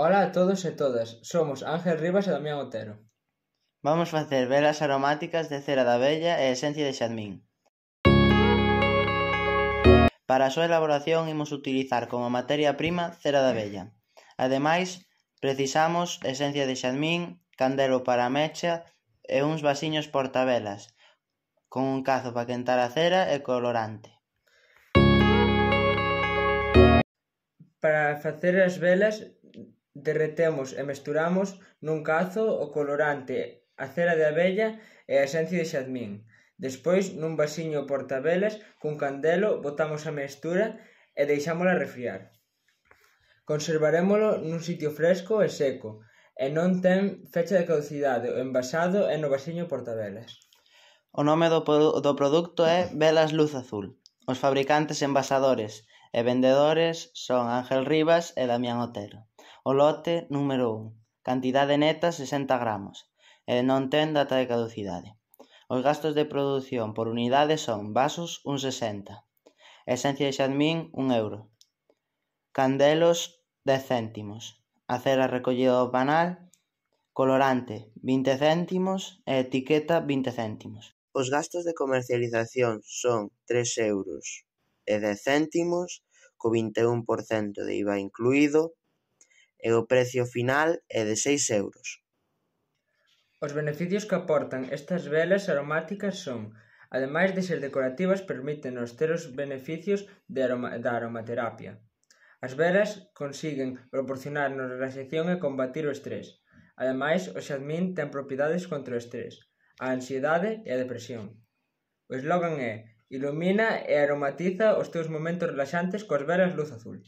Ola a todos e todas, somos Ángel Rivas e Damián Otero. Vamos facer velas aromáticas de cera de abella e esencia de xadmín. Para a súa elaboración imos utilizar como materia prima cera de abella. Ademais, precisamos esencia de xadmín, candelo para a mecha e uns vasiños portavelas, con un cazo para quentar a cera e colorante. Para facer as velas Derretemos e mesturamos nun cazo o colorante, a cera de abella e a esencia de xadmín. Despois, nun vasiño portabelas, cun candelo, botamos a mestura e deixámola refriar. Conservarémolo nun sitio fresco e seco, e non ten fecha de caducidade, o envasado é no vasiño portabelas. O nome do, do produto é Velas Luz Azul. Os fabricantes envasadores e vendedores son Ángel Rivas e Damián Otero. O lote número 1. cantidade neta 60 gramos, e non ten data de caducidade. Os gastos de produción por unidade son vasos 1,60. 60, esencia de xadmín 1 euro, candelos 10 céntimos, acera recollida do panal, colorante 20 céntimos e etiqueta 20 céntimos. Os gastos de comercialización son 3 euros e 10 céntimos, co 21% de IVA incluído, e o precio final é de 6 euros. Os beneficios que aportan estas velas aromáticas son, ademais de ser decorativas, permítenos ter os beneficios de aroma, da aromaterapia. As velas consiguen proporcionarnos relaxación e combatir o estrés. Ademais, o xadmín ten propiedades contra o estrés, a ansiedade e a depresión. O eslogan é Ilumina e aromatiza os teus momentos relaxantes coas velas luz azul.